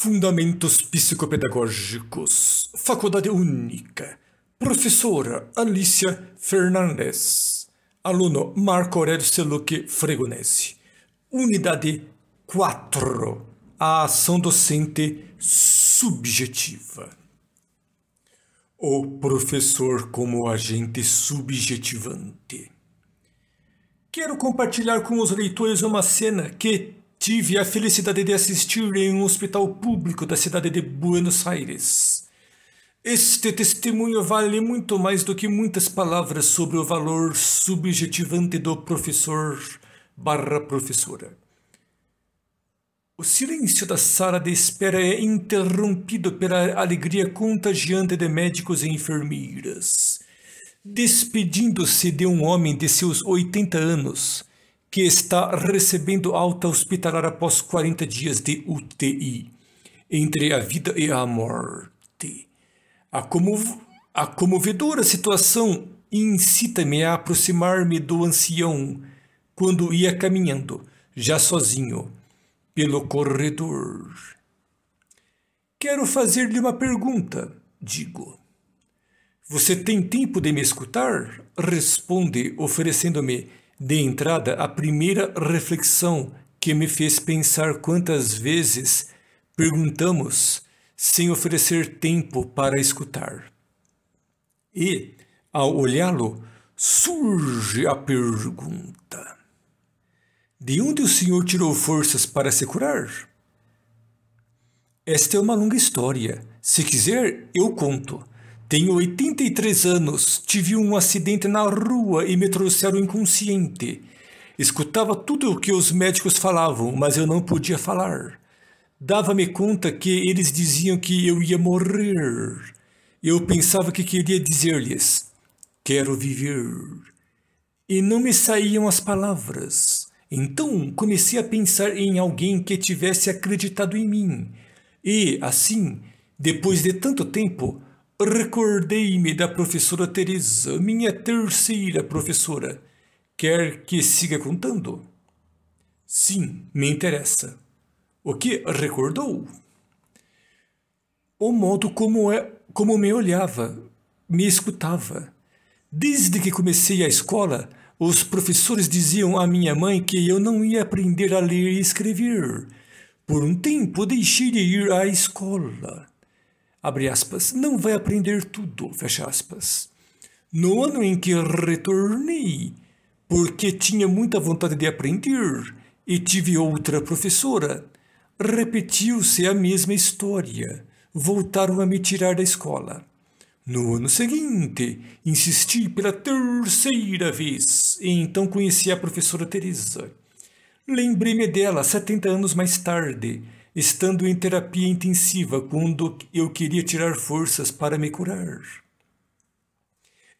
Fundamentos Psicopedagógicos, Faculdade Única. Professora Alicia Fernandes. Aluno Marco Aurélio Seluque Fregonese. Unidade 4. A ação docente subjetiva. O professor como agente subjetivante. Quero compartilhar com os leitores uma cena que Tive a felicidade de assistir em um hospital público da cidade de Buenos Aires. Este testemunho vale muito mais do que muitas palavras sobre o valor subjetivante do professor barra professora. O silêncio da sala de espera é interrompido pela alegria contagiante de médicos e enfermeiras. Despedindo-se de um homem de seus 80 anos, que está recebendo alta hospitalar após 40 dias de UTI, entre a vida e a morte. A, comov a comovedora situação incita-me a aproximar-me do ancião quando ia caminhando, já sozinho, pelo corredor. Quero fazer-lhe uma pergunta, digo. Você tem tempo de me escutar? Responde, oferecendo-me de entrada, a primeira reflexão que me fez pensar quantas vezes perguntamos sem oferecer tempo para escutar. E, ao olhá-lo, surge a pergunta: De onde o senhor tirou forças para se curar? Esta é uma longa história. Se quiser, eu conto tenho 83 anos, tive um acidente na rua e me trouxeram inconsciente. Escutava tudo o que os médicos falavam, mas eu não podia falar. Dava-me conta que eles diziam que eu ia morrer. Eu pensava que queria dizer-lhes: Quero viver. E não me saíam as palavras. Então comecei a pensar em alguém que tivesse acreditado em mim. E, assim, depois de tanto tempo, Recordei-me da professora Teresa, minha terceira professora. Quer que siga contando? Sim, me interessa. O que recordou? O modo como, é, como me olhava, me escutava. Desde que comecei a escola, os professores diziam à minha mãe que eu não ia aprender a ler e escrever. Por um tempo deixei de ir à escola abre aspas, não vai aprender tudo, fecha aspas. No ano em que retornei, porque tinha muita vontade de aprender e tive outra professora, repetiu-se a mesma história. Voltaram a me tirar da escola. No ano seguinte, insisti pela terceira vez e então conheci a professora Teresa. Lembrei-me dela 70 anos mais tarde Estando em terapia intensiva, quando eu queria tirar forças para me curar.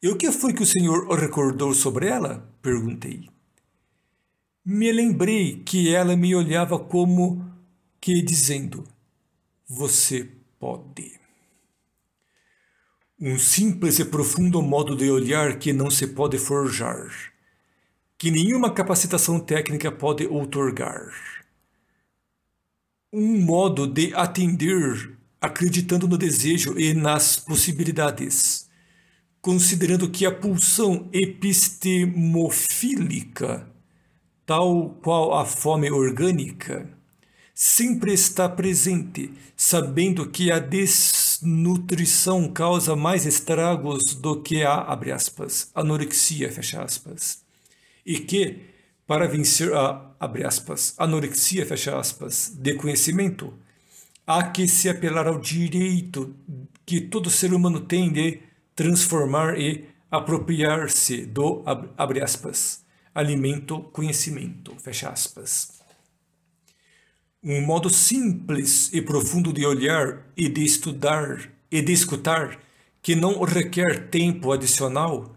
E o que foi que o Senhor recordou sobre ela? Perguntei. Me lembrei que ela me olhava como que dizendo: Você pode. Um simples e profundo modo de olhar que não se pode forjar, que nenhuma capacitação técnica pode outorgar um modo de atender acreditando no desejo e nas possibilidades, considerando que a pulsão epistemofílica, tal qual a fome orgânica, sempre está presente, sabendo que a desnutrição causa mais estragos do que a, abre aspas, anorexia, fecha aspas, e que para vencer a, abre aspas, anorexia, fecha aspas, de conhecimento, há que se apelar ao direito que todo ser humano tem de transformar e apropriar-se do, abre aspas, alimento conhecimento, fecha aspas. Um modo simples e profundo de olhar e de estudar e de escutar que não requer tempo adicional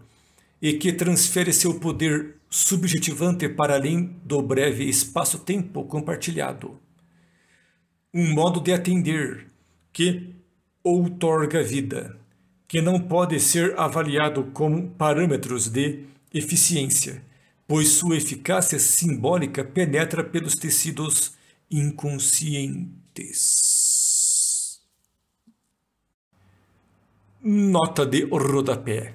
e que transfere seu poder subjetivante para além do breve espaço-tempo compartilhado. Um modo de atender que outorga vida, que não pode ser avaliado com parâmetros de eficiência, pois sua eficácia simbólica penetra pelos tecidos inconscientes. Nota de rodapé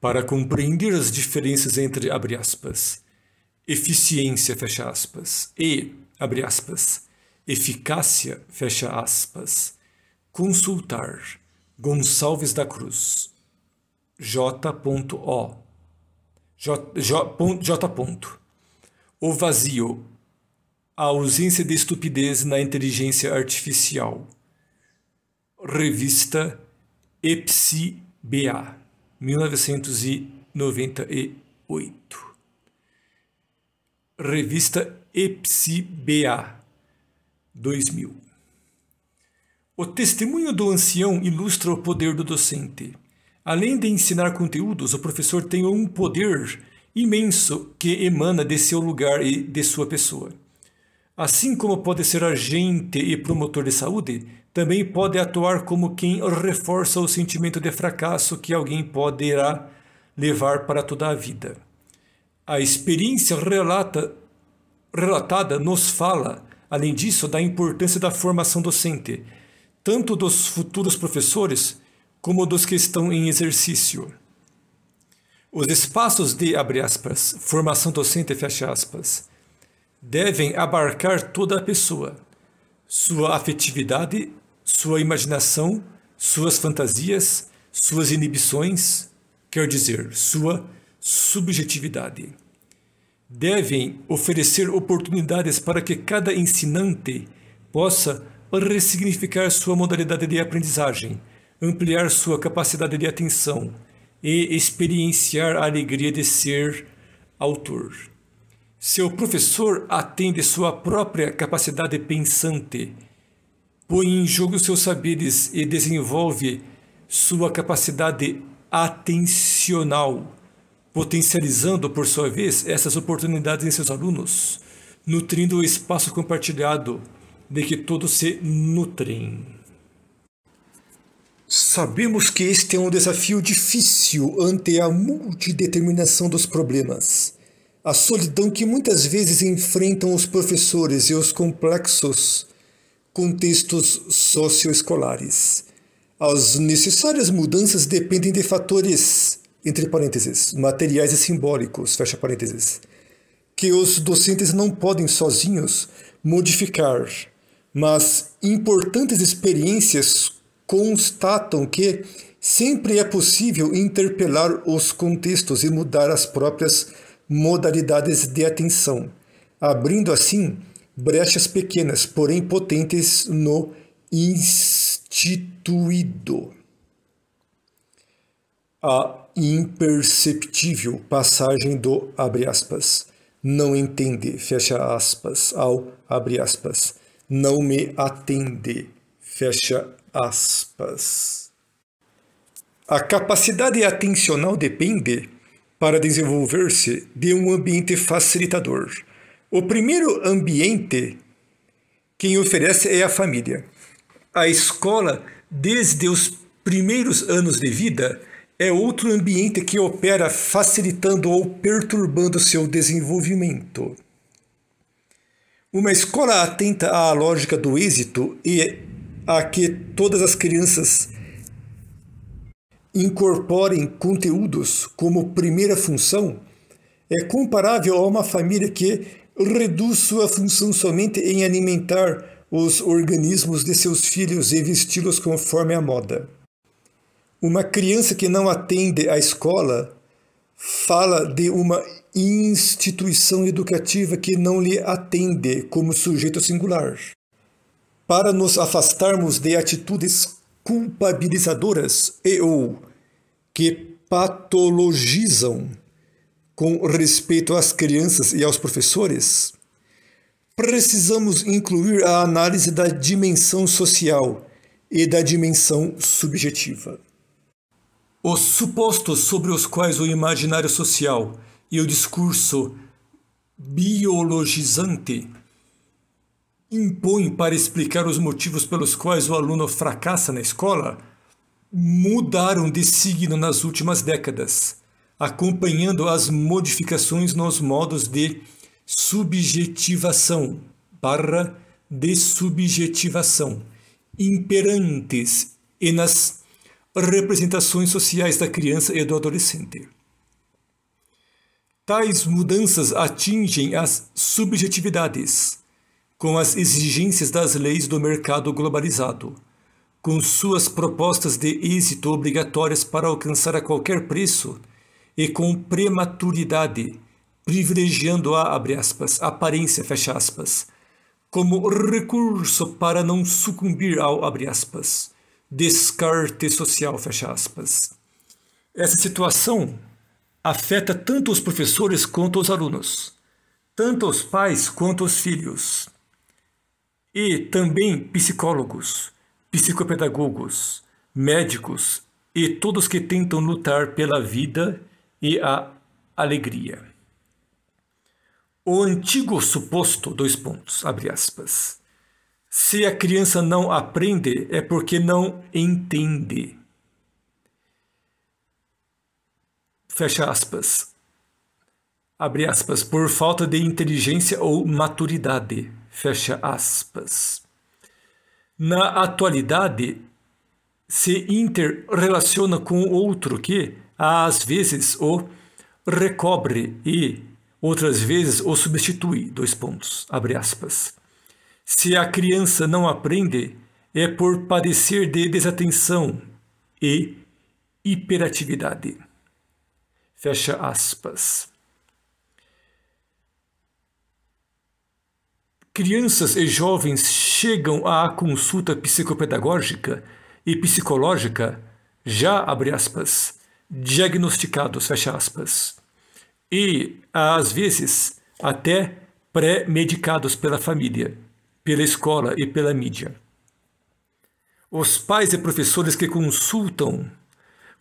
para compreender as diferenças entre, abre aspas, eficiência, fecha aspas, e, abre aspas, eficácia, fecha aspas, consultar Gonçalves da Cruz, J.O. J, J. O vazio, a ausência de estupidez na inteligência artificial. Revista EPSI-BA. 1998. Revista EPSI-BA, 2000. O testemunho do ancião ilustra o poder do docente. Além de ensinar conteúdos, o professor tem um poder imenso que emana de seu lugar e de sua pessoa. Assim como pode ser agente e promotor de saúde, também pode atuar como quem reforça o sentimento de fracasso que alguém poderá levar para toda a vida. A experiência relata, relatada nos fala, além disso, da importância da formação docente, tanto dos futuros professores como dos que estão em exercício. Os espaços de, aspas, formação docente, aspas, devem abarcar toda a pessoa, sua afetividade sua imaginação, suas fantasias, suas inibições, quer dizer, sua subjetividade. Devem oferecer oportunidades para que cada ensinante possa ressignificar sua modalidade de aprendizagem, ampliar sua capacidade de atenção e experienciar a alegria de ser autor. Seu professor atende sua própria capacidade pensante põe em jogo seus saberes e desenvolve sua capacidade atencional, potencializando, por sua vez, essas oportunidades em seus alunos, nutrindo o espaço compartilhado de que todos se nutrem. Sabemos que este é um desafio difícil ante a multideterminação dos problemas. A solidão que muitas vezes enfrentam os professores e os complexos contextos socioescolares. As necessárias mudanças dependem de fatores, entre parênteses, materiais e simbólicos, fecha parênteses, que os docentes não podem sozinhos modificar, mas importantes experiências constatam que sempre é possível interpelar os contextos e mudar as próprias modalidades de atenção, abrindo assim brechas pequenas, porém potentes no instituído. A imperceptível passagem do abre aspas, não entende, fecha aspas, ao abre aspas, não me atende, fecha aspas. A capacidade atencional depende, para desenvolver-se, de um ambiente facilitador o primeiro ambiente quem oferece é a família. A escola, desde os primeiros anos de vida, é outro ambiente que opera facilitando ou perturbando seu desenvolvimento. Uma escola atenta à lógica do êxito e a que todas as crianças incorporem conteúdos como primeira função é comparável a uma família que Reduz sua função somente em alimentar os organismos de seus filhos e vesti-los conforme a moda. Uma criança que não atende à escola fala de uma instituição educativa que não lhe atende como sujeito singular. Para nos afastarmos de atitudes culpabilizadoras e ou que patologizam com respeito às crianças e aos professores? Precisamos incluir a análise da dimensão social e da dimensão subjetiva. Os supostos sobre os quais o imaginário social e o discurso biologizante impõem para explicar os motivos pelos quais o aluno fracassa na escola mudaram de signo nas últimas décadas acompanhando as modificações nos modos de subjetivação barra desubjetivação imperantes e nas representações sociais da criança e do adolescente. Tais mudanças atingem as subjetividades, com as exigências das leis do mercado globalizado, com suas propostas de êxito obrigatórias para alcançar a qualquer preço e com prematuridade, privilegiando a aspas, aparência aspas, como recurso para não sucumbir ao aspas, descarte social Essa situação afeta tanto os professores quanto os alunos, tanto os pais quanto os filhos, e também psicólogos, psicopedagogos, médicos e todos que tentam lutar pela vida e a alegria. O antigo suposto, dois pontos, abre aspas. Se a criança não aprende, é porque não entende. Fecha aspas. Abre aspas. Por falta de inteligência ou maturidade. Fecha aspas. Na atualidade, se interrelaciona com outro que, às vezes o recobre e outras vezes o substitui, dois pontos, abre aspas. Se a criança não aprende, é por padecer de desatenção e hiperatividade. Fecha aspas. Crianças e jovens chegam à consulta psicopedagógica e psicológica já, abre aspas, diagnosticados, fecha aspas, e às vezes até pré-medicados pela família, pela escola e pela mídia. Os pais e professores que consultam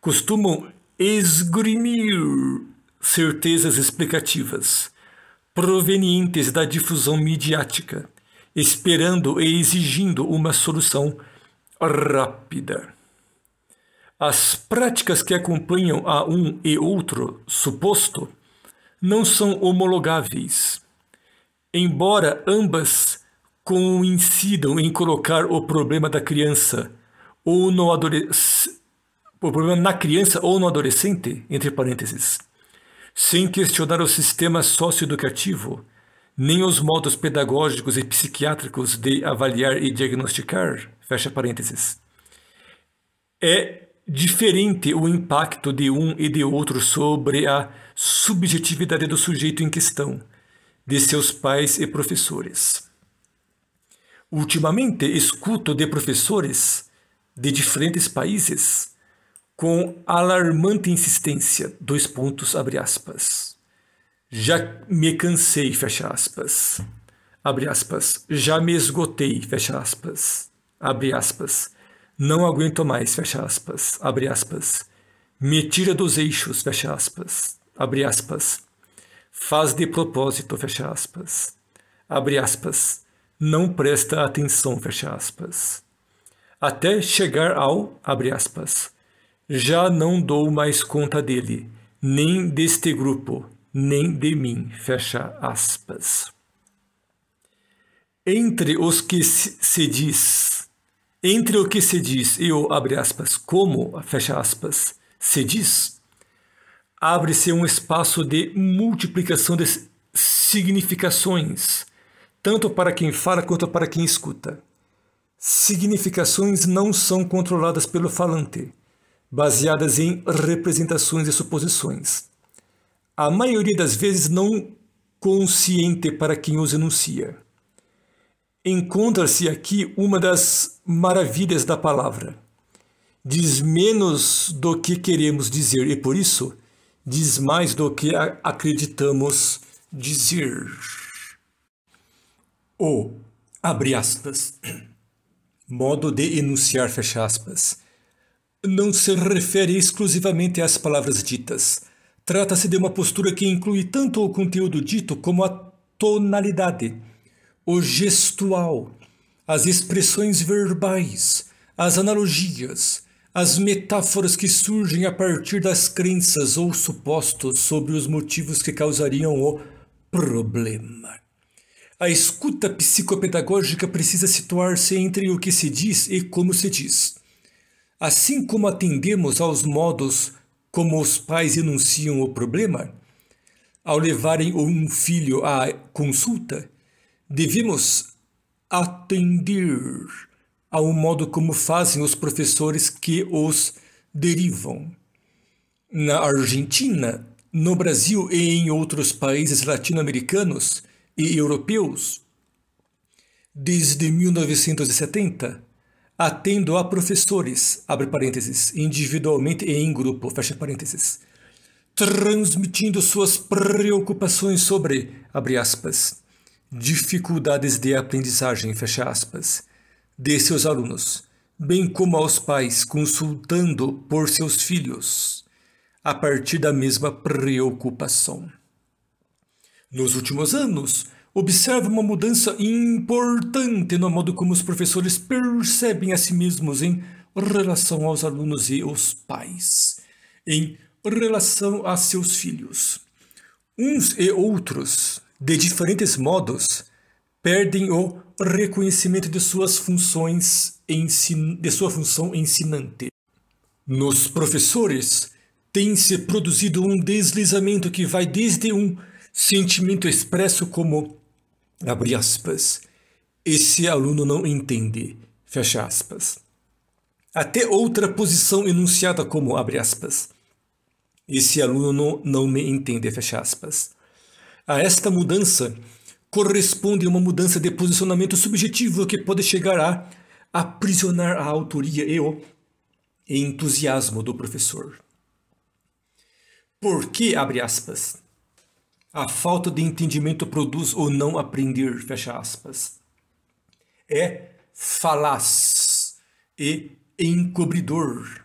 costumam esgrimir certezas explicativas provenientes da difusão midiática, esperando e exigindo uma solução rápida. As práticas que acompanham a um e outro suposto não são homologáveis, embora ambas coincidam em colocar o problema da criança ou no adolescente, o problema na criança ou no adolescente, entre parênteses, sem questionar o sistema socioeducativo, nem os modos pedagógicos e psiquiátricos de avaliar e diagnosticar, fecha parênteses. É diferente o impacto de um e de outro sobre a subjetividade do sujeito em questão, de seus pais e professores. Ultimamente, escuto de professores de diferentes países com alarmante insistência, dois pontos, abre aspas. Já me cansei, fecha aspas. Abre aspas. Já me esgotei, fecha aspas. Abre aspas não aguento mais, fecha aspas, abre aspas. Me tira dos eixos, fecha aspas, abre aspas. Faz de propósito, fecha aspas. Abre aspas. Não presta atenção, fecha aspas. Até chegar ao, abre aspas. Já não dou mais conta dele, nem deste grupo, nem de mim, fecha aspas. Entre os que se diz entre o que se diz e o, abre aspas, como, fecha aspas, se diz, abre-se um espaço de multiplicação de significações, tanto para quem fala quanto para quem escuta. Significações não são controladas pelo falante, baseadas em representações e suposições. A maioria das vezes não consciente para quem os enuncia encontra-se aqui uma das maravilhas da palavra. Diz menos do que queremos dizer e, por isso, diz mais do que acreditamos dizer. O, abre aspas, modo de enunciar, fecha aspas, não se refere exclusivamente às palavras ditas. Trata-se de uma postura que inclui tanto o conteúdo dito como a tonalidade o gestual, as expressões verbais, as analogias, as metáforas que surgem a partir das crenças ou supostos sobre os motivos que causariam o problema. A escuta psicopedagógica precisa situar-se entre o que se diz e como se diz. Assim como atendemos aos modos como os pais enunciam o problema, ao levarem um filho à consulta, Devemos atender ao modo como fazem os professores que os derivam. Na Argentina, no Brasil e em outros países latino-americanos e europeus, desde 1970, atendo a professores, abre parênteses, individualmente e em grupo, fecha parênteses, transmitindo suas preocupações sobre, abre aspas, dificuldades de aprendizagem, fecha aspas, de seus alunos, bem como aos pais consultando por seus filhos, a partir da mesma preocupação. Nos últimos anos, observa uma mudança importante no modo como os professores percebem a si mesmos em relação aos alunos e os pais, em relação a seus filhos. Uns e outros de diferentes modos, perdem o reconhecimento de suas funções de sua função ensinante. Nos professores tem-se produzido um deslizamento que vai desde um sentimento expresso como abre aspas esse aluno não entende fecha aspas até outra posição enunciada como abre aspas esse aluno não, não me entende fecha aspas a esta mudança corresponde uma mudança de posicionamento subjetivo que pode chegar a aprisionar a autoria e o entusiasmo do professor. Porque, abre aspas, a falta de entendimento produz o não aprender, fecha aspas. É falaz e encobridor.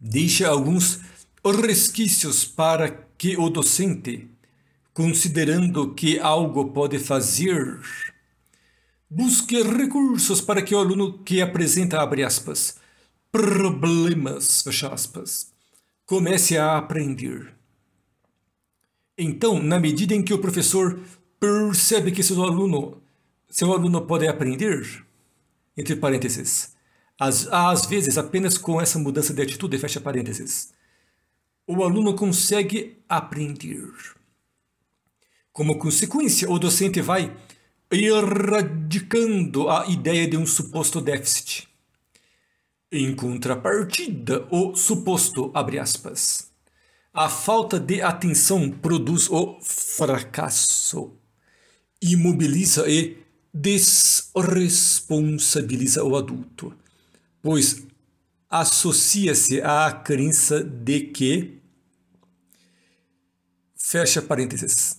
Deixa alguns resquícios para que o docente considerando que algo pode fazer, busque recursos para que o aluno que apresenta, abre aspas, problemas, fecha aspas, comece a aprender. Então, na medida em que o professor percebe que seu aluno, seu aluno pode aprender, entre parênteses, às, às vezes apenas com essa mudança de atitude, fecha parênteses, o aluno consegue aprender. Como consequência, o docente vai erradicando a ideia de um suposto déficit. Em contrapartida, o suposto, abre aspas, a falta de atenção produz o fracasso, imobiliza e desresponsabiliza o adulto, pois associa-se à crença de que, fecha parênteses,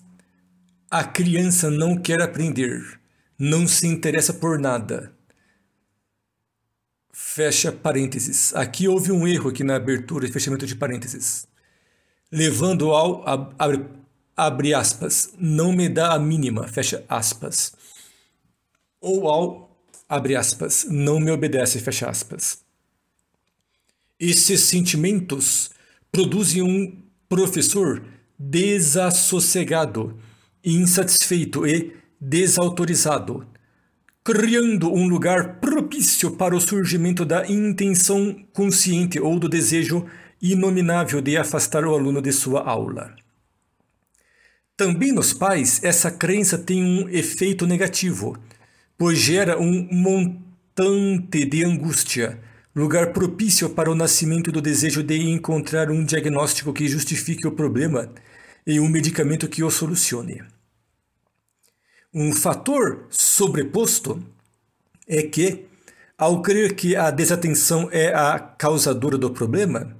a criança não quer aprender, não se interessa por nada. Fecha parênteses. Aqui houve um erro aqui na abertura e fechamento de parênteses. Levando ao abre, abre aspas, não me dá a mínima, fecha aspas. Ou ao abre aspas, não me obedece, fecha aspas. Esses sentimentos produzem um professor desassossegado insatisfeito e desautorizado, criando um lugar propício para o surgimento da intenção consciente ou do desejo inominável de afastar o aluno de sua aula. Também nos pais, essa crença tem um efeito negativo, pois gera um montante de angústia, lugar propício para o nascimento do desejo de encontrar um diagnóstico que justifique o problema em um medicamento que o solucione. Um fator sobreposto é que, ao crer que a desatenção é a causadora do problema,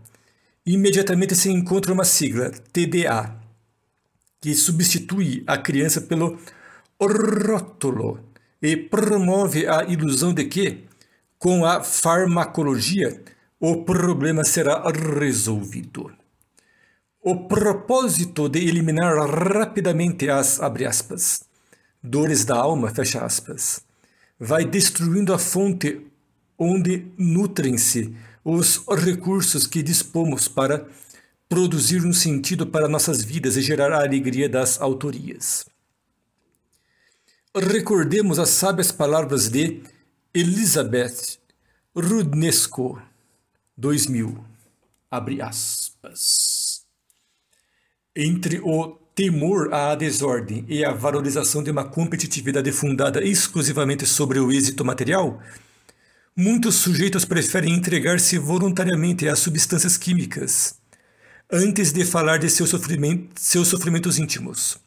imediatamente se encontra uma sigla, TDA, que substitui a criança pelo rótulo e promove a ilusão de que, com a farmacologia, o problema será resolvido. O propósito de eliminar rapidamente as, aspas, dores da alma, aspas, vai destruindo a fonte onde nutrem-se os recursos que dispomos para produzir um sentido para nossas vidas e gerar a alegria das autorias. Recordemos as sábias palavras de Elizabeth Rudnesco, 2000, abre aspas entre o temor à desordem e a valorização de uma competitividade fundada exclusivamente sobre o êxito material, muitos sujeitos preferem entregar-se voluntariamente às substâncias químicas antes de falar de sofrimento, seus sofrimentos íntimos.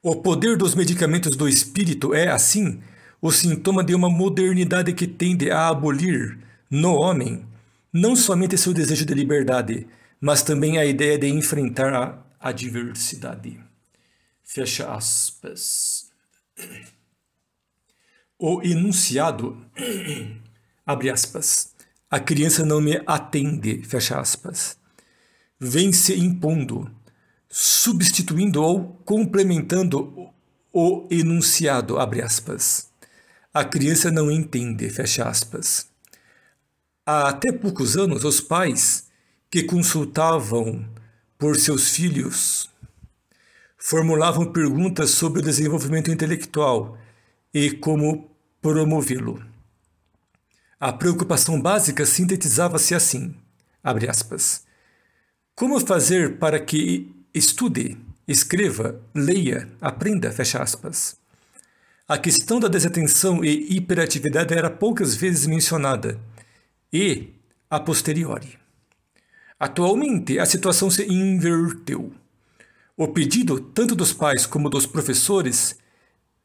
O poder dos medicamentos do espírito é, assim, o sintoma de uma modernidade que tende a abolir no homem não somente seu desejo de liberdade, mas também a ideia de enfrentar a adversidade. Fecha aspas. O enunciado, abre aspas, a criança não me atende, fecha aspas, vem se impondo, substituindo ou complementando o enunciado, abre aspas. A criança não entende, fecha aspas. Há até poucos anos, os pais que consultavam por seus filhos, formulavam perguntas sobre o desenvolvimento intelectual e como promovê-lo. A preocupação básica sintetizava-se assim, aspas, Como fazer para que estude, escreva, leia, aprenda, A questão da desatenção e hiperatividade era poucas vezes mencionada, e a posteriori. Atualmente, a situação se inverteu. O pedido, tanto dos pais como dos professores,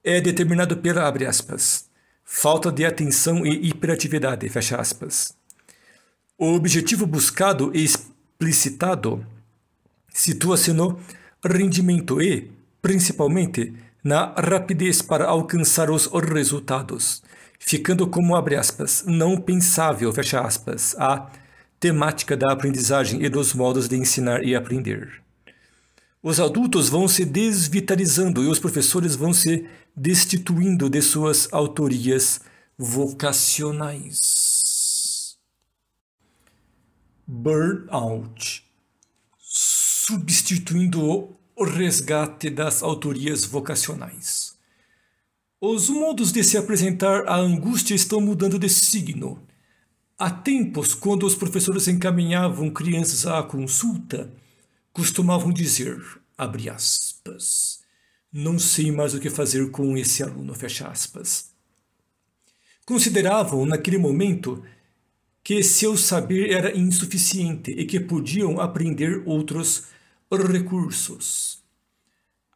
é determinado pela, aspas, falta de atenção e hiperatividade, O objetivo buscado e explicitado situa-se no rendimento e, principalmente, na rapidez para alcançar os resultados, ficando como, aspas, não pensável, aspas, a temática da aprendizagem e dos modos de ensinar e aprender. Os adultos vão se desvitalizando e os professores vão se destituindo de suas autorias vocacionais. Burnout substituindo o resgate das autorias vocacionais. Os modos de se apresentar à angústia estão mudando de signo Há tempos, quando os professores encaminhavam crianças à consulta, costumavam dizer, abre aspas, não sei mais o que fazer com esse aluno, fecha aspas. Consideravam, naquele momento, que seu saber era insuficiente e que podiam aprender outros recursos.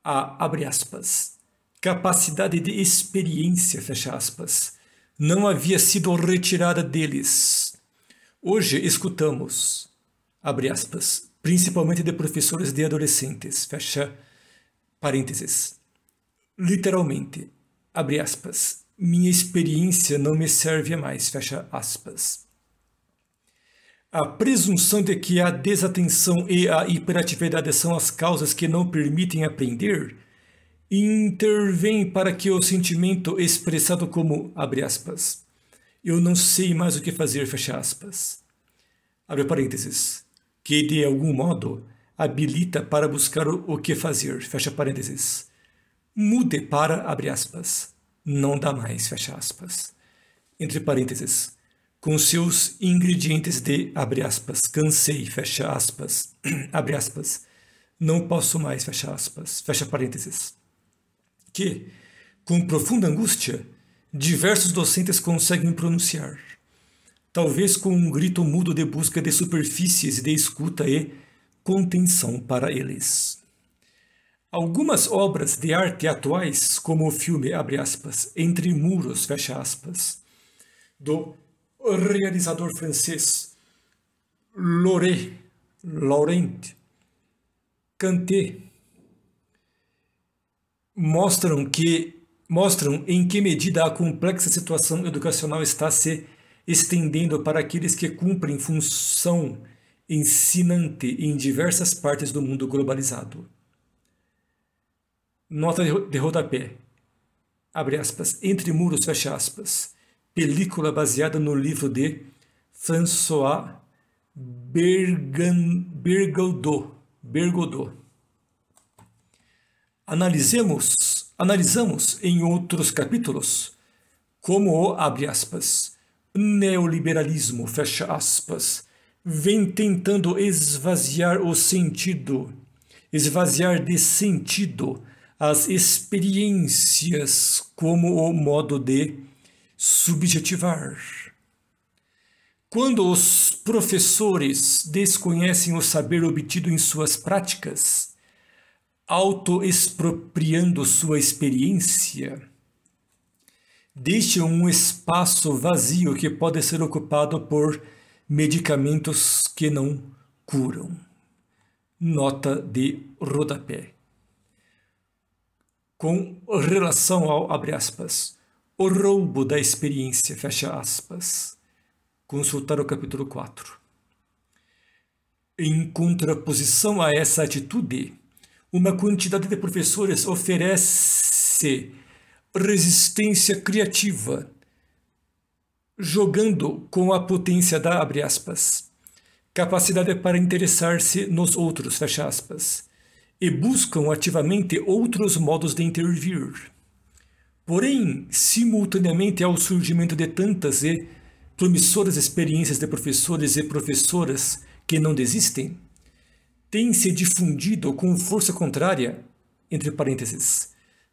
A, abre aspas, capacidade de experiência, fecha aspas, não havia sido retirada deles. Hoje escutamos, abre aspas, principalmente de professores de adolescentes, fecha parênteses. Literalmente, abre aspas, minha experiência não me serve mais, fecha aspas. A presunção de que a desatenção e a hiperatividade são as causas que não permitem aprender intervém para que o sentimento expressado como, abre aspas, eu não sei mais o que fazer, fecha aspas, abre parênteses, que de algum modo habilita para buscar o que fazer, fecha parênteses, mude para, abre aspas, não dá mais, fecha aspas, entre parênteses, com seus ingredientes de, abre aspas, cansei, fecha aspas, abre aspas, não posso mais, fecha aspas, fecha parênteses que, com profunda angústia, diversos docentes conseguem pronunciar. Talvez com um grito mudo de busca de superfícies de escuta e contenção para eles. Algumas obras de arte atuais, como o filme aspas, Entre Muros aspas, do realizador francês Loré Laurent Canté, mostram que mostram em que medida a complexa situação educacional está se estendendo para aqueles que cumprem função ensinante em diversas partes do mundo globalizado. Nota de rodapé. Abre aspas. Entre muros, fecha aspas. Película baseada no livro de François Bergaudot. Bergaudot analisemos, analisamos em outros capítulos como, abre aspas, neoliberalismo, fecha aspas, vem tentando esvaziar o sentido, esvaziar de sentido as experiências como o modo de subjetivar. Quando os professores desconhecem o saber obtido em suas práticas, autoexpropriando sua experiência, deixe um espaço vazio que pode ser ocupado por medicamentos que não curam. Nota de rodapé. Com relação ao, abre aspas, o roubo da experiência, fecha aspas. Consultar o capítulo 4. Em contraposição a essa atitude, uma quantidade de professores oferece resistência criativa, jogando com a potência da abre aspas, capacidade para interessar-se nos outros, fecha aspas, e buscam ativamente outros modos de intervir. Porém, simultaneamente ao surgimento de tantas e promissoras experiências de professores e professoras que não desistem, tem se difundido com força contrária, entre parênteses,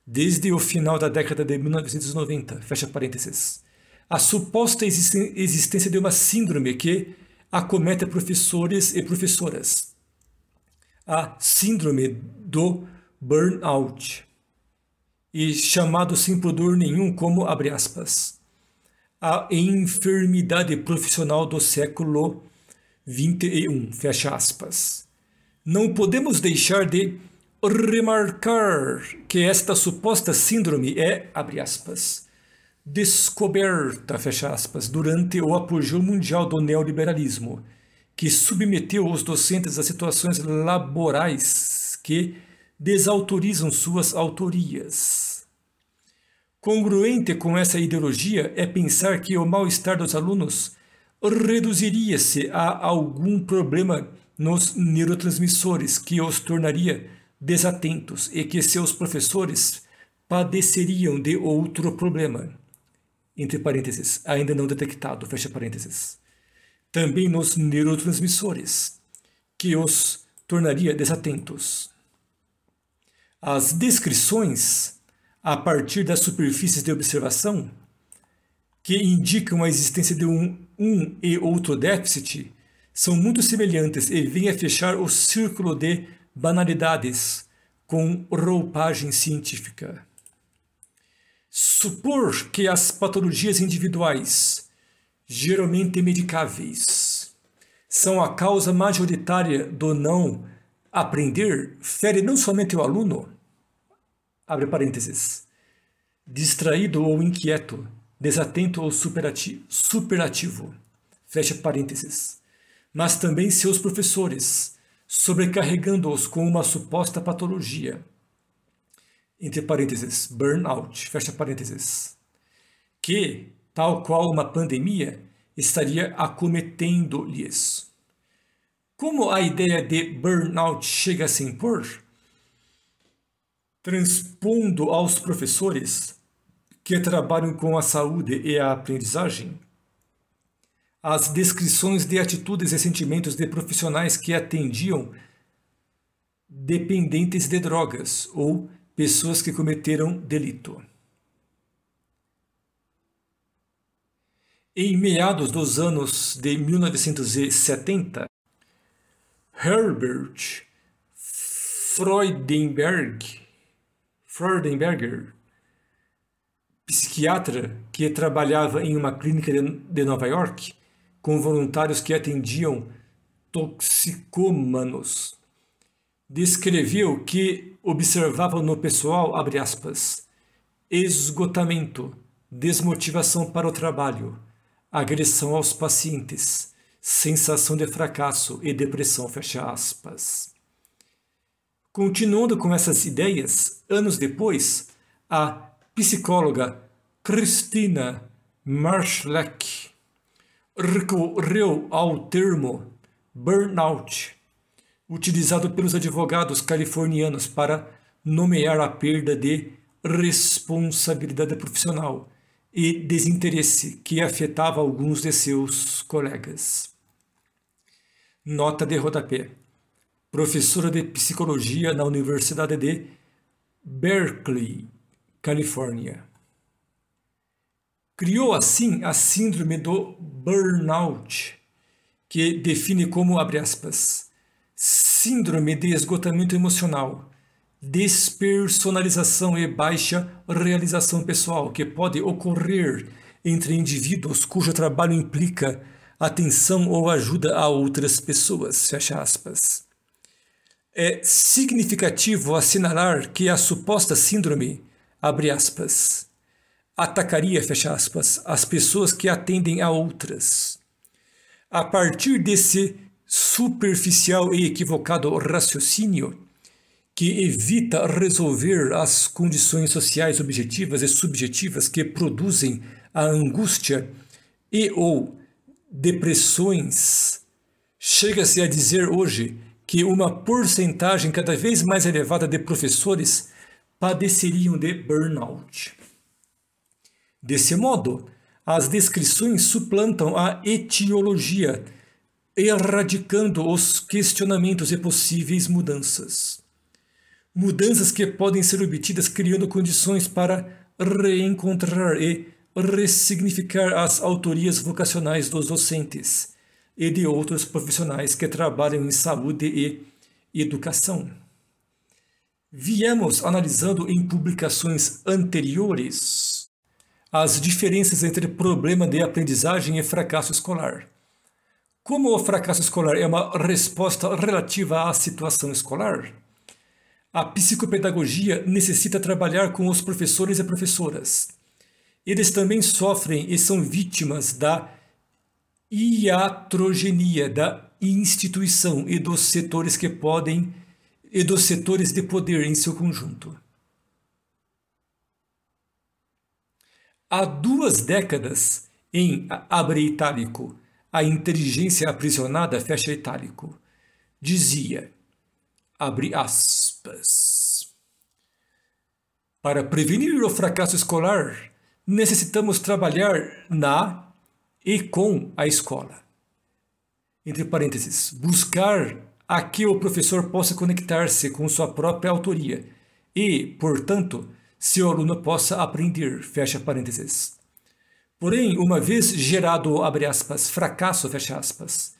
desde o final da década de 1990, fecha parênteses, a suposta existência de uma síndrome que acomete professores e professoras, a síndrome do burnout, e chamado sem pudor nenhum como, abre aspas, a enfermidade profissional do século 21, fecha aspas não podemos deixar de remarcar que esta suposta síndrome é, abre aspas, descoberta, fecha aspas, durante o apogeu mundial do neoliberalismo, que submeteu os docentes a situações laborais que desautorizam suas autorias. Congruente com essa ideologia é pensar que o mal-estar dos alunos reduziria-se a algum problema nos neurotransmissores, que os tornaria desatentos e que seus professores padeceriam de outro problema, entre parênteses, ainda não detectado, fecha parênteses. Também nos neurotransmissores, que os tornaria desatentos. As descrições, a partir das superfícies de observação, que indicam a existência de um, um e outro déficit, são muito semelhantes e vêm a fechar o círculo de banalidades com roupagem científica. Supor que as patologias individuais, geralmente medicáveis, são a causa majoritária do não aprender fere não somente o aluno, abre parênteses, distraído ou inquieto, desatento ou superativo fecha parênteses, mas também seus professores, sobrecarregando-os com uma suposta patologia. Entre parênteses, burnout, fecha parênteses. Que, tal qual uma pandemia, estaria acometendo-lhes. Como a ideia de burnout chega a se impor? Transpondo aos professores que trabalham com a saúde e a aprendizagem, as descrições de atitudes e sentimentos de profissionais que atendiam dependentes de drogas ou pessoas que cometeram delito. Em meados dos anos de 1970, Herbert Freudenberg, Freudenberger, psiquiatra que trabalhava em uma clínica de Nova York, com voluntários que atendiam toxicômanos. Descreveu que observava no pessoal, abre aspas, esgotamento, desmotivação para o trabalho, agressão aos pacientes, sensação de fracasso e depressão, fecha aspas. Continuando com essas ideias, anos depois, a psicóloga Christina Marshleck, recorreu ao termo burnout, utilizado pelos advogados californianos para nomear a perda de responsabilidade profissional e desinteresse que afetava alguns de seus colegas. Nota de rodapé. Professora de psicologia na Universidade de Berkeley, Califórnia. Criou assim a síndrome do burnout, que define como, abre aspas, síndrome de esgotamento emocional, despersonalização e baixa realização pessoal, que pode ocorrer entre indivíduos cujo trabalho implica atenção ou ajuda a outras pessoas. Fecha aspas. É significativo assinalar que a suposta síndrome, abre aspas, atacaria, fecha aspas, as pessoas que atendem a outras. A partir desse superficial e equivocado raciocínio, que evita resolver as condições sociais objetivas e subjetivas que produzem a angústia e ou depressões, chega-se a dizer hoje que uma porcentagem cada vez mais elevada de professores padeceriam de burnout. Desse modo, as descrições suplantam a etiologia, erradicando os questionamentos e possíveis mudanças. Mudanças que podem ser obtidas criando condições para reencontrar e ressignificar as autorias vocacionais dos docentes e de outros profissionais que trabalham em saúde e educação. Viemos analisando em publicações anteriores as diferenças entre problema de aprendizagem e fracasso escolar. Como o fracasso escolar é uma resposta relativa à situação escolar, a psicopedagogia necessita trabalhar com os professores e professoras. Eles também sofrem e são vítimas da iatrogenia da instituição e dos setores que podem e dos setores de poder em seu conjunto. Há duas décadas, em abre itálico, a inteligência aprisionada fecha itálico, dizia, abre aspas, para prevenir o fracasso escolar, necessitamos trabalhar na e com a escola. Entre parênteses, buscar a que o professor possa conectar-se com sua própria autoria e, portanto, se o aluno possa aprender, fecha parênteses. Porém, uma vez gerado, abre aspas, fracasso, fecha aspas,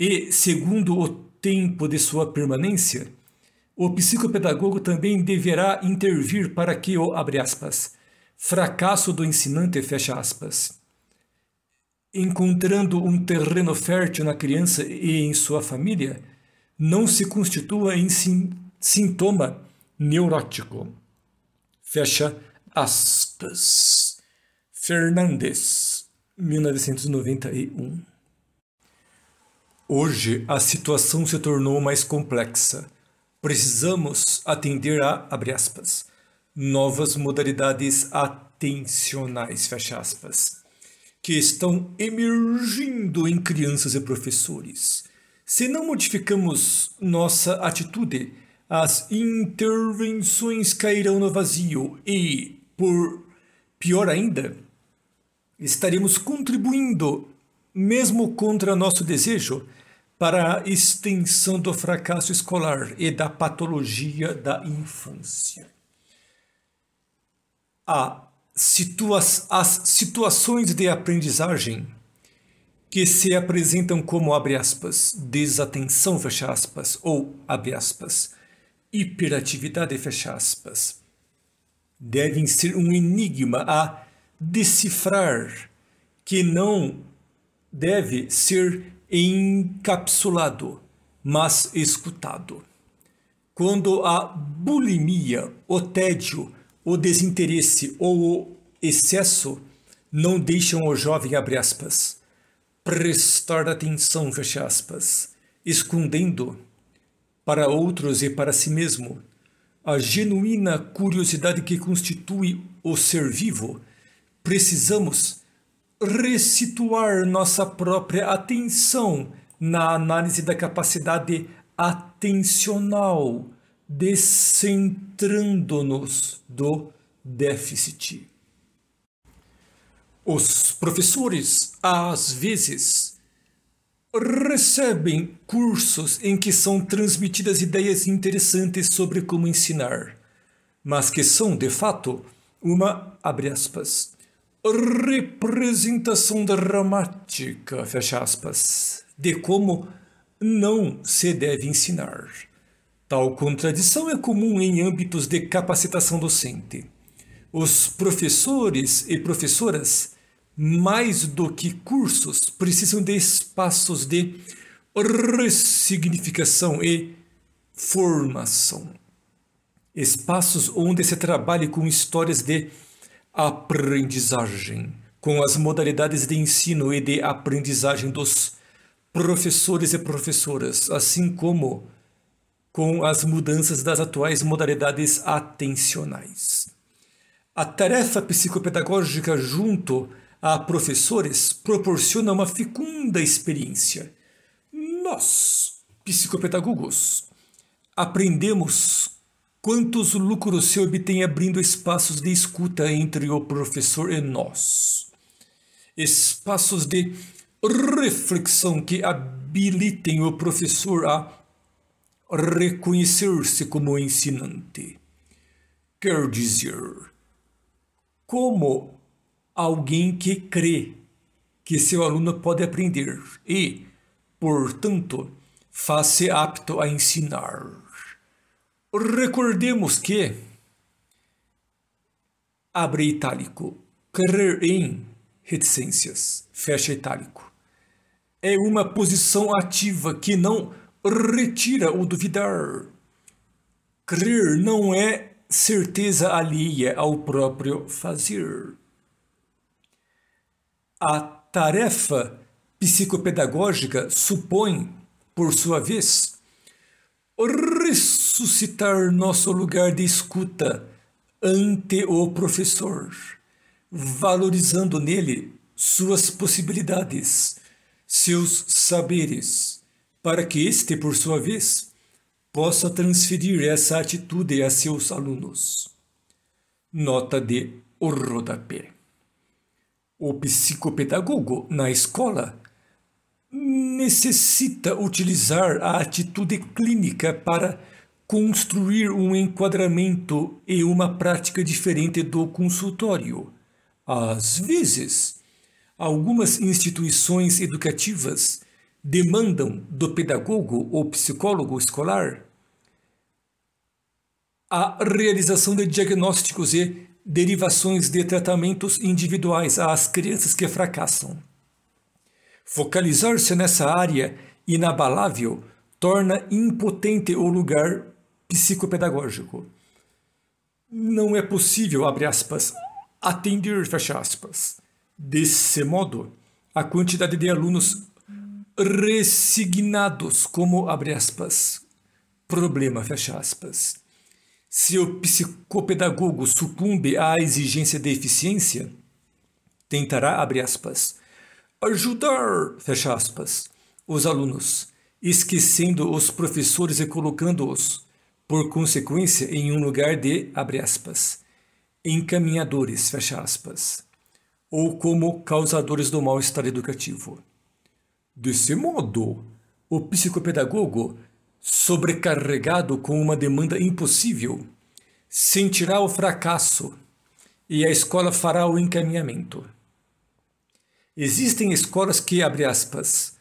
e segundo o tempo de sua permanência, o psicopedagogo também deverá intervir para que o, abre aspas, fracasso do ensinante, fecha aspas, encontrando um terreno fértil na criança e em sua família, não se constitua em sim, sintoma neurótico. Fecha aspas. Fernandes, 1991. Hoje a situação se tornou mais complexa. Precisamos atender a, abre aspas, novas modalidades atencionais, fecha aspas, que estão emergindo em crianças e professores. Se não modificamos nossa atitude, as intervenções cairão no vazio e, por pior ainda, estaremos contribuindo, mesmo contra nosso desejo, para a extensão do fracasso escolar e da patologia da infância. Situa as situações de aprendizagem que se apresentam como, aspas, desatenção, fecha aspas, ou, aspas, hiperatividade, fecha aspas, devem ser um enigma a decifrar, que não deve ser encapsulado, mas escutado. Quando a bulimia, o tédio, o desinteresse ou o excesso não deixam o jovem, abre aspas, prestar atenção, fecha aspas, escondendo para outros e para si mesmo. A genuína curiosidade que constitui o ser vivo, precisamos resituar nossa própria atenção na análise da capacidade atencional, descentrando-nos do déficit. Os professores, às vezes, recebem cursos em que são transmitidas ideias interessantes sobre como ensinar, mas que são, de fato, uma, abre aspas, representação dramática, fecha aspas, de como não se deve ensinar. Tal contradição é comum em âmbitos de capacitação docente. Os professores e professoras mais do que cursos, precisam de espaços de ressignificação e formação. Espaços onde se trabalhe com histórias de aprendizagem, com as modalidades de ensino e de aprendizagem dos professores e professoras, assim como com as mudanças das atuais modalidades atencionais. A tarefa psicopedagógica junto a professores proporciona uma fecunda experiência. Nós, psicopedagogos, aprendemos quantos lucros se obtém abrindo espaços de escuta entre o professor e nós. Espaços de reflexão que habilitem o professor a reconhecer-se como ensinante. Quer dizer, como alguém que crê que seu aluno pode aprender e, portanto, faz-se apto a ensinar. Recordemos que, abre itálico, crer em reticências, fecha itálico, é uma posição ativa que não retira o duvidar. Crer não é certeza alheia ao próprio fazer. A tarefa psicopedagógica supõe, por sua vez, ressuscitar nosso lugar de escuta ante o professor, valorizando nele suas possibilidades, seus saberes, para que este, por sua vez, possa transferir essa atitude a seus alunos. Nota de rodapé. O psicopedagogo na escola necessita utilizar a atitude clínica para construir um enquadramento e uma prática diferente do consultório. Às vezes, algumas instituições educativas demandam do pedagogo ou psicólogo escolar a realização de diagnósticos e derivações de tratamentos individuais às crianças que fracassam. Focalizar-se nessa área inabalável torna impotente o lugar psicopedagógico. Não é possível, abre aspas, atender, fecha aspas. Desse modo, a quantidade de alunos resignados como, abre aspas, problema, fecha aspas, se o psicopedagogo sucumbe à exigência de eficiência, tentará, abre aspas, ajudar, fecha aspas, os alunos, esquecendo os professores e colocando-os, por consequência, em um lugar de, abre aspas, encaminhadores, fecha aspas, ou como causadores do mal-estar educativo. Desse modo, o psicopedagogo sobrecarregado com uma demanda impossível, sentirá o fracasso e a escola fará o encaminhamento. Existem escolas que, abre aspas,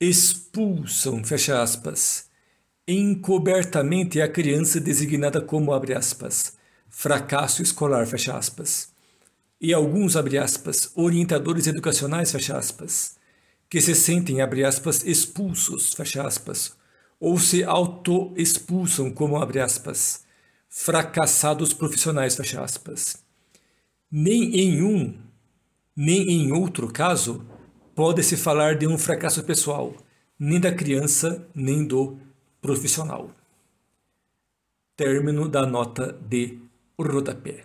expulsam, fecha aspas, encobertamente a criança designada como, abre aspas, fracasso escolar, fecha aspas, e alguns, abre aspas, orientadores educacionais, fecha aspas, que se sentem, abre aspas, expulsos, fecha aspas, ou se auto-expulsam como, abre aspas, fracassados profissionais, fecha aspas. Nem em um, nem em outro caso, pode-se falar de um fracasso pessoal, nem da criança, nem do profissional. Término da nota de rodapé.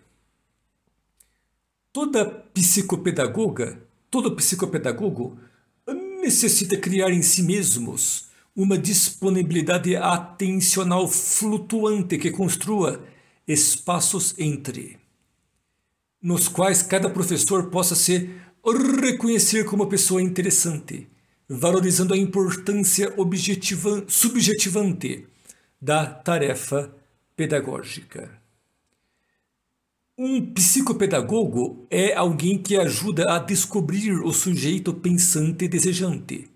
Toda psicopedagoga, todo psicopedagogo necessita criar em si mesmos uma disponibilidade atencional flutuante que construa espaços entre, nos quais cada professor possa se reconhecer como pessoa interessante, valorizando a importância objetiva, subjetivante da tarefa pedagógica. Um psicopedagogo é alguém que ajuda a descobrir o sujeito pensante e desejante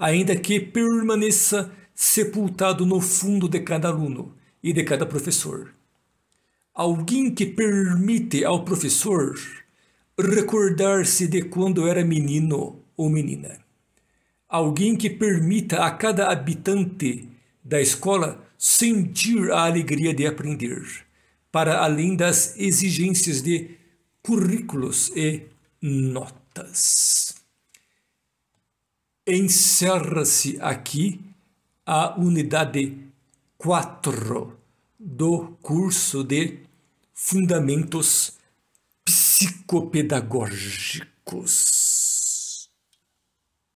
ainda que permaneça sepultado no fundo de cada aluno e de cada professor. Alguém que permite ao professor recordar-se de quando era menino ou menina. Alguém que permita a cada habitante da escola sentir a alegria de aprender, para além das exigências de currículos e notas encerra-se aqui a unidade 4 do curso de Fundamentos Psicopedagógicos.